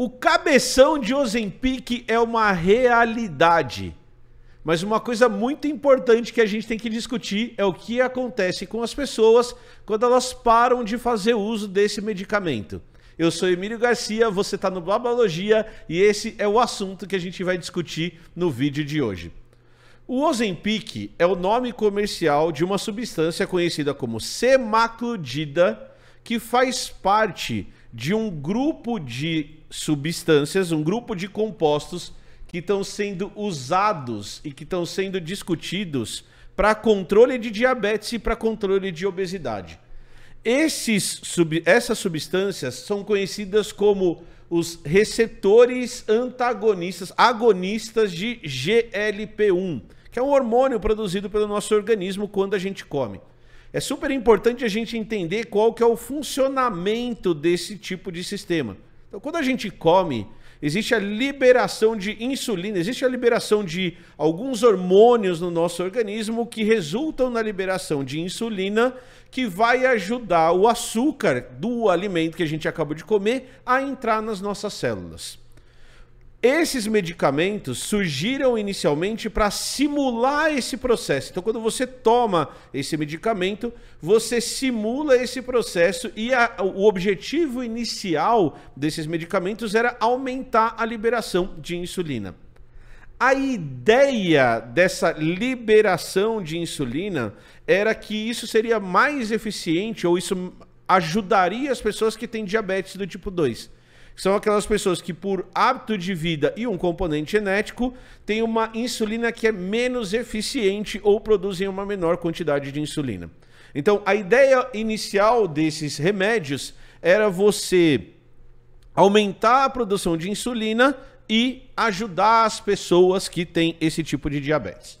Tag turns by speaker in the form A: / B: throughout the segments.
A: O cabeção de Ozempic é uma realidade. Mas uma coisa muito importante que a gente tem que discutir é o que acontece com as pessoas quando elas param de fazer uso desse medicamento. Eu sou Emílio Garcia, você está no Blabalogia e esse é o assunto que a gente vai discutir no vídeo de hoje. O Ozempic é o nome comercial de uma substância conhecida como semaclodida que faz parte de um grupo de substâncias, um grupo de compostos que estão sendo usados e que estão sendo discutidos para controle de diabetes e para controle de obesidade. Esses, sub, essas substâncias são conhecidas como os receptores antagonistas, agonistas de GLP-1, que é um hormônio produzido pelo nosso organismo quando a gente come. É super importante a gente entender qual que é o funcionamento desse tipo de sistema. Então, quando a gente come, existe a liberação de insulina, existe a liberação de alguns hormônios no nosso organismo que resultam na liberação de insulina, que vai ajudar o açúcar do alimento que a gente acabou de comer a entrar nas nossas células. Esses medicamentos surgiram inicialmente para simular esse processo. Então, quando você toma esse medicamento, você simula esse processo e a, o objetivo inicial desses medicamentos era aumentar a liberação de insulina. A ideia dessa liberação de insulina era que isso seria mais eficiente ou isso ajudaria as pessoas que têm diabetes do tipo 2 são aquelas pessoas que, por hábito de vida e um componente genético, têm uma insulina que é menos eficiente ou produzem uma menor quantidade de insulina. Então, a ideia inicial desses remédios era você aumentar a produção de insulina e ajudar as pessoas que têm esse tipo de diabetes.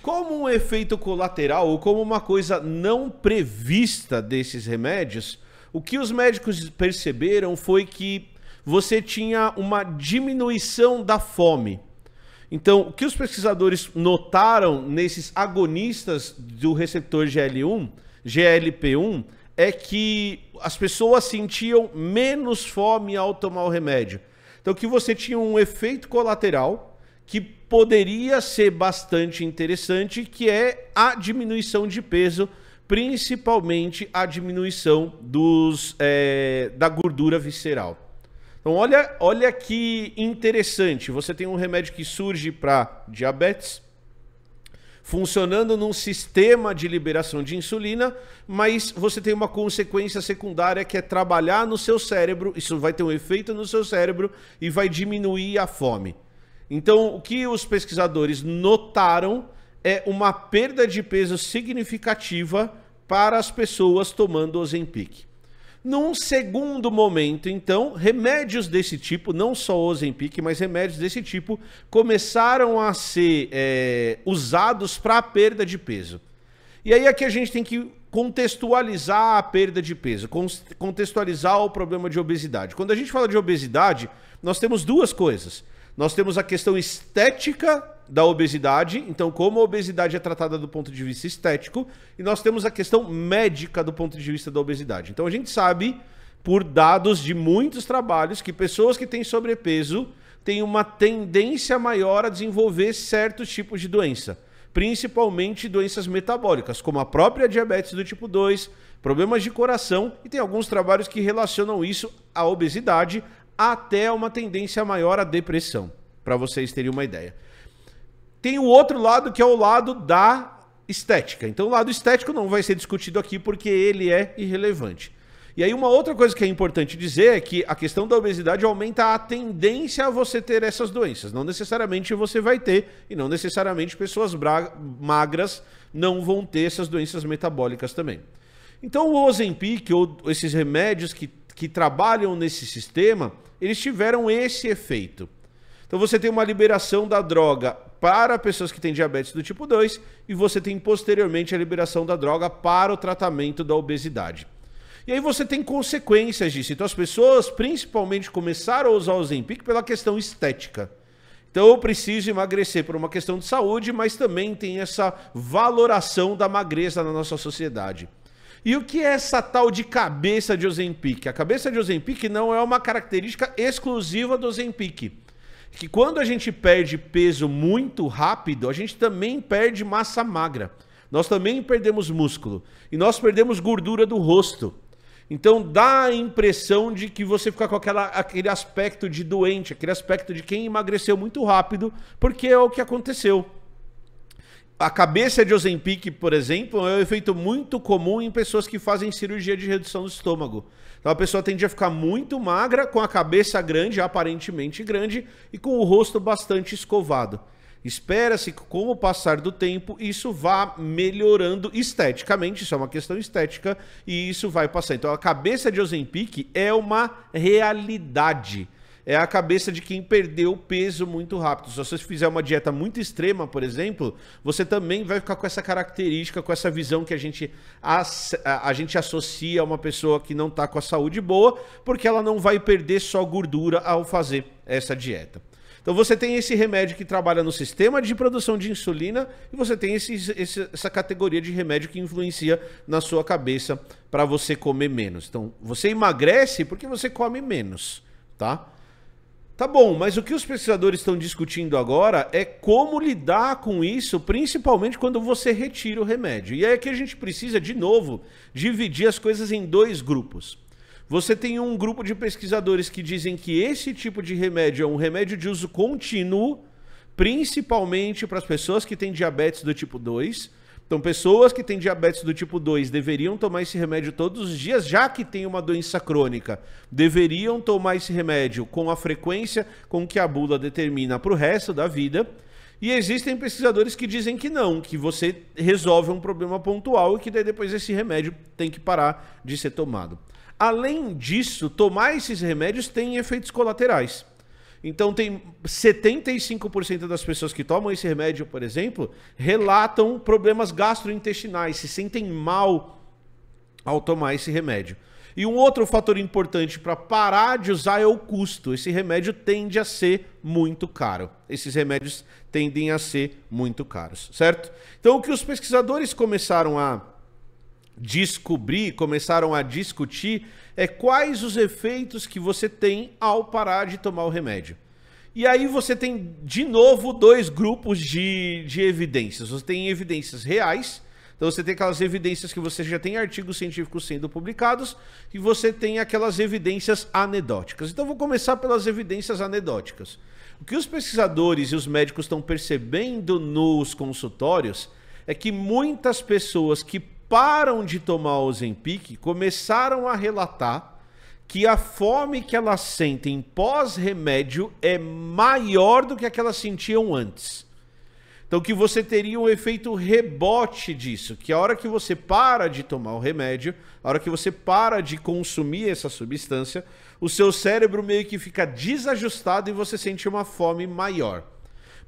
A: Como um efeito colateral ou como uma coisa não prevista desses remédios, o que os médicos perceberam foi que você tinha uma diminuição da fome. Então, o que os pesquisadores notaram nesses agonistas do receptor GL1, GLP1, é que as pessoas sentiam menos fome ao tomar o remédio. Então, que você tinha um efeito colateral que poderia ser bastante interessante, que é a diminuição de peso, principalmente a diminuição dos, é, da gordura visceral. Então olha, olha que interessante, você tem um remédio que surge para diabetes, funcionando num sistema de liberação de insulina, mas você tem uma consequência secundária que é trabalhar no seu cérebro, isso vai ter um efeito no seu cérebro e vai diminuir a fome. Então, o que os pesquisadores notaram é uma perda de peso significativa para as pessoas tomando Ozempic. Num segundo momento, então, remédios desse tipo, não só Ozempic, mas remédios desse tipo, começaram a ser é, usados para a perda de peso. E aí é que a gente tem que contextualizar a perda de peso, contextualizar o problema de obesidade. Quando a gente fala de obesidade, nós temos duas coisas. Nós temos a questão estética da obesidade, então como a obesidade é tratada do ponto de vista estético, e nós temos a questão médica do ponto de vista da obesidade. Então a gente sabe por dados de muitos trabalhos que pessoas que têm sobrepeso têm uma tendência maior a desenvolver certos tipos de doença, principalmente doenças metabólicas, como a própria diabetes do tipo 2, problemas de coração, e tem alguns trabalhos que relacionam isso à obesidade até uma tendência maior à depressão, para vocês terem uma ideia. Tem o outro lado que é o lado da estética. Então, o lado estético não vai ser discutido aqui porque ele é irrelevante. E aí, uma outra coisa que é importante dizer é que a questão da obesidade aumenta a tendência a você ter essas doenças. Não necessariamente você vai ter, e não necessariamente pessoas magras não vão ter essas doenças metabólicas também. Então, o Ozempic ou esses remédios que, que trabalham nesse sistema, eles tiveram esse efeito. Então você tem uma liberação da droga para pessoas que têm diabetes do tipo 2 e você tem posteriormente a liberação da droga para o tratamento da obesidade. E aí você tem consequências disso. Então as pessoas principalmente começaram a usar o Zempic pela questão estética. Então eu preciso emagrecer por uma questão de saúde, mas também tem essa valoração da magreza na nossa sociedade. E o que é essa tal de cabeça de Ozempic? A cabeça de Ozempic não é uma característica exclusiva do Ozempic que quando a gente perde peso muito rápido, a gente também perde massa magra. Nós também perdemos músculo. E nós perdemos gordura do rosto. Então dá a impressão de que você fica com aquela, aquele aspecto de doente, aquele aspecto de quem emagreceu muito rápido, porque é o que aconteceu. A cabeça de Ozempic, por exemplo, é um efeito muito comum em pessoas que fazem cirurgia de redução do estômago. Então a pessoa tende a ficar muito magra, com a cabeça grande, aparentemente grande, e com o rosto bastante escovado. Espera-se que, com o passar do tempo, isso vá melhorando esteticamente. Isso é uma questão estética e isso vai passar. Então, a cabeça de Ozempic é uma realidade é a cabeça de quem perdeu peso muito rápido. Se você fizer uma dieta muito extrema, por exemplo, você também vai ficar com essa característica, com essa visão que a gente, a, a gente associa a uma pessoa que não está com a saúde boa, porque ela não vai perder só gordura ao fazer essa dieta. Então você tem esse remédio que trabalha no sistema de produção de insulina e você tem esse, esse, essa categoria de remédio que influencia na sua cabeça para você comer menos. Então você emagrece porque você come menos, tá? Tá bom, mas o que os pesquisadores estão discutindo agora é como lidar com isso, principalmente quando você retira o remédio. E é que a gente precisa, de novo, dividir as coisas em dois grupos. Você tem um grupo de pesquisadores que dizem que esse tipo de remédio é um remédio de uso contínuo, principalmente para as pessoas que têm diabetes do tipo 2 então, pessoas que têm diabetes do tipo 2 deveriam tomar esse remédio todos os dias, já que tem uma doença crônica. Deveriam tomar esse remédio com a frequência com que a bula determina para o resto da vida. E existem pesquisadores que dizem que não, que você resolve um problema pontual e que daí depois esse remédio tem que parar de ser tomado. Além disso, tomar esses remédios tem efeitos colaterais. Então tem 75% das pessoas que tomam esse remédio, por exemplo, relatam problemas gastrointestinais, se sentem mal ao tomar esse remédio. E um outro fator importante para parar de usar é o custo. Esse remédio tende a ser muito caro. Esses remédios tendem a ser muito caros, certo? Então o que os pesquisadores começaram a descobrir, começaram a discutir, é quais os efeitos que você tem ao parar de tomar o remédio. E aí você tem, de novo, dois grupos de, de evidências. Você tem evidências reais, então você tem aquelas evidências que você já tem artigos científicos sendo publicados, e você tem aquelas evidências anedóticas. Então vou começar pelas evidências anedóticas. O que os pesquisadores e os médicos estão percebendo nos consultórios é que muitas pessoas que param de tomar o Ozempic começaram a relatar que a fome que elas sentem pós-remédio é maior do que a que elas sentiam antes. Então que você teria um efeito rebote disso, que a hora que você para de tomar o remédio, a hora que você para de consumir essa substância, o seu cérebro meio que fica desajustado e você sente uma fome maior.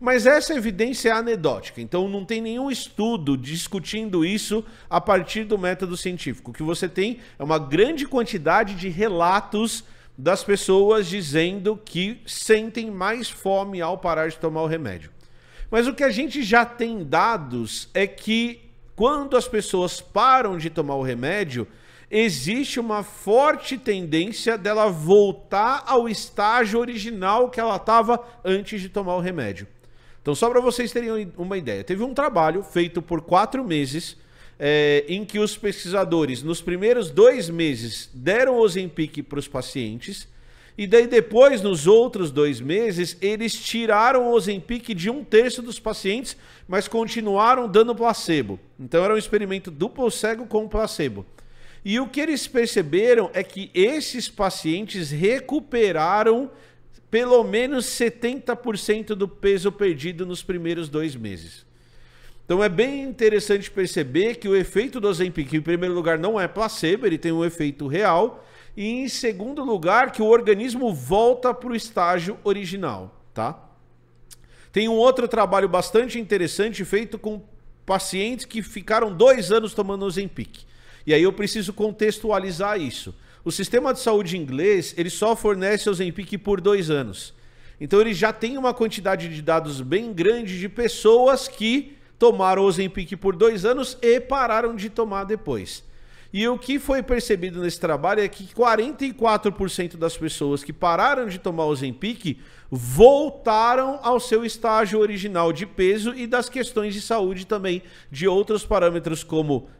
A: Mas essa evidência é anedótica, então não tem nenhum estudo discutindo isso a partir do método científico. O que você tem é uma grande quantidade de relatos das pessoas dizendo que sentem mais fome ao parar de tomar o remédio. Mas o que a gente já tem dados é que quando as pessoas param de tomar o remédio, existe uma forte tendência dela voltar ao estágio original que ela estava antes de tomar o remédio. Então, só para vocês terem uma ideia, teve um trabalho feito por quatro meses é, em que os pesquisadores, nos primeiros dois meses, deram o Ozempic para os pacientes, e daí depois, nos outros dois meses, eles tiraram o Ozempic de um terço dos pacientes, mas continuaram dando placebo. Então era um experimento duplo cego com placebo. E o que eles perceberam é que esses pacientes recuperaram pelo menos 70% do peso perdido nos primeiros dois meses. Então é bem interessante perceber que o efeito do Ozempic, em primeiro lugar, não é placebo, ele tem um efeito real. E em segundo lugar, que o organismo volta para o estágio original, tá? Tem um outro trabalho bastante interessante feito com pacientes que ficaram dois anos tomando Ozempic. E aí eu preciso contextualizar isso. O sistema de saúde inglês, ele só fornece Ozempic por dois anos. Então ele já tem uma quantidade de dados bem grande de pessoas que tomaram Ozempic por dois anos e pararam de tomar depois. E o que foi percebido nesse trabalho é que 44% das pessoas que pararam de tomar Ozempic voltaram ao seu estágio original de peso e das questões de saúde também, de outros parâmetros como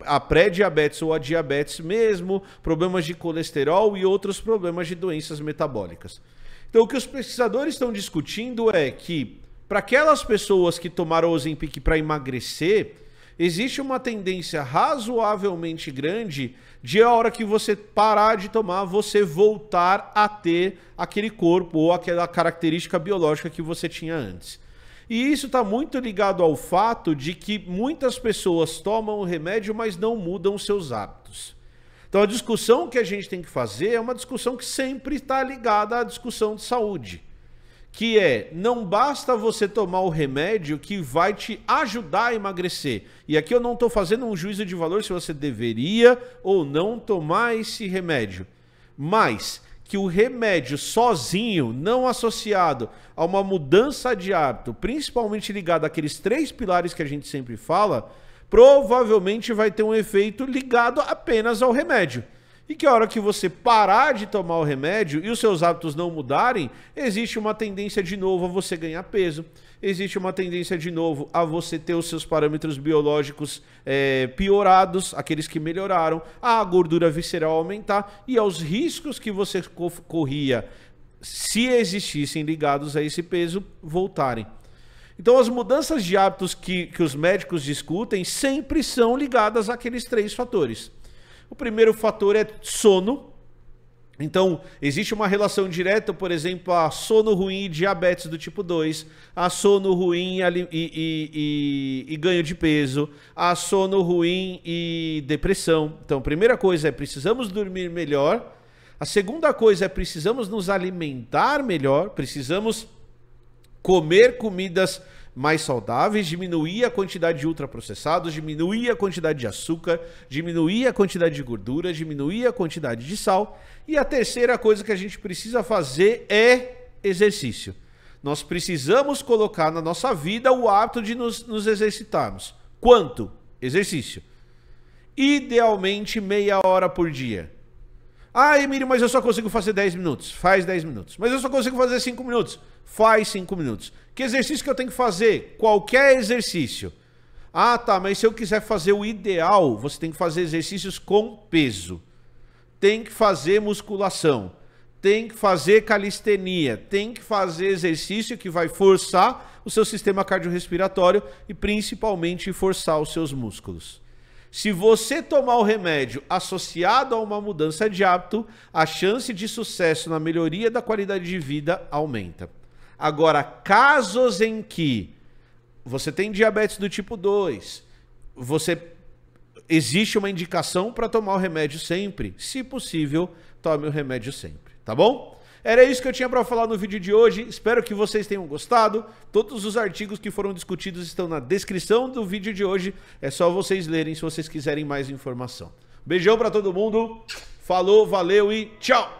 A: a pré-diabetes ou a diabetes mesmo, problemas de colesterol e outros problemas de doenças metabólicas. Então, o que os pesquisadores estão discutindo é que, para aquelas pessoas que tomaram Ozempic para emagrecer, existe uma tendência razoavelmente grande de a hora que você parar de tomar, você voltar a ter aquele corpo ou aquela característica biológica que você tinha antes. E isso está muito ligado ao fato de que muitas pessoas tomam o remédio, mas não mudam seus hábitos. Então a discussão que a gente tem que fazer é uma discussão que sempre está ligada à discussão de saúde. Que é, não basta você tomar o remédio que vai te ajudar a emagrecer. E aqui eu não estou fazendo um juízo de valor se você deveria ou não tomar esse remédio. Mas que o remédio sozinho, não associado a uma mudança de hábito, principalmente ligado àqueles três pilares que a gente sempre fala, provavelmente vai ter um efeito ligado apenas ao remédio. E que a hora que você parar de tomar o remédio e os seus hábitos não mudarem, existe uma tendência de novo a você ganhar peso, existe uma tendência, de novo, a você ter os seus parâmetros biológicos é, piorados, aqueles que melhoraram, a gordura visceral aumentar e aos riscos que você corria, se existissem ligados a esse peso, voltarem. Então, as mudanças de hábitos que, que os médicos discutem sempre são ligadas àqueles três fatores. O primeiro fator é sono, então, existe uma relação direta, por exemplo, a sono ruim e diabetes do tipo 2, a sono ruim e, e, e, e, ganho de peso, a sono ruim e depressão. Então, a primeira coisa é precisamos dormir melhor. A segunda coisa é precisamos nos alimentar melhor, precisamos comer comidas mais saudáveis, diminuir a quantidade de ultraprocessados, diminuir a quantidade de açúcar, diminuir a quantidade de gordura, diminuir a quantidade de sal. E a terceira coisa que a gente precisa fazer é exercício. Nós precisamos colocar na nossa vida o hábito de nos, nos exercitarmos. Quanto? Exercício. Idealmente meia hora por dia. Ah, Emílio, mas eu só consigo fazer 10 minutos. Faz 10 minutos. Mas eu só consigo fazer 5 minutos. Faz 5 minutos. Que exercício que eu tenho que fazer? Qualquer exercício. Ah, tá, mas se eu quiser fazer o ideal, você tem que fazer exercícios com peso. Tem que fazer musculação. Tem que fazer calistenia. Tem que fazer exercício que vai forçar o seu sistema cardiorrespiratório e principalmente forçar os seus músculos. Se você tomar o remédio associado a uma mudança de hábito, a chance de sucesso na melhoria da qualidade de vida aumenta. Agora, casos em que você tem diabetes do tipo 2, você existe uma indicação para tomar o remédio sempre. Se possível, tome o remédio sempre, tá bom? Era isso que eu tinha para falar no vídeo de hoje. Espero que vocês tenham gostado. Todos os artigos que foram discutidos estão na descrição do vídeo de hoje. É só vocês lerem se vocês quiserem mais informação. Beijão para todo mundo. Falou, valeu e tchau.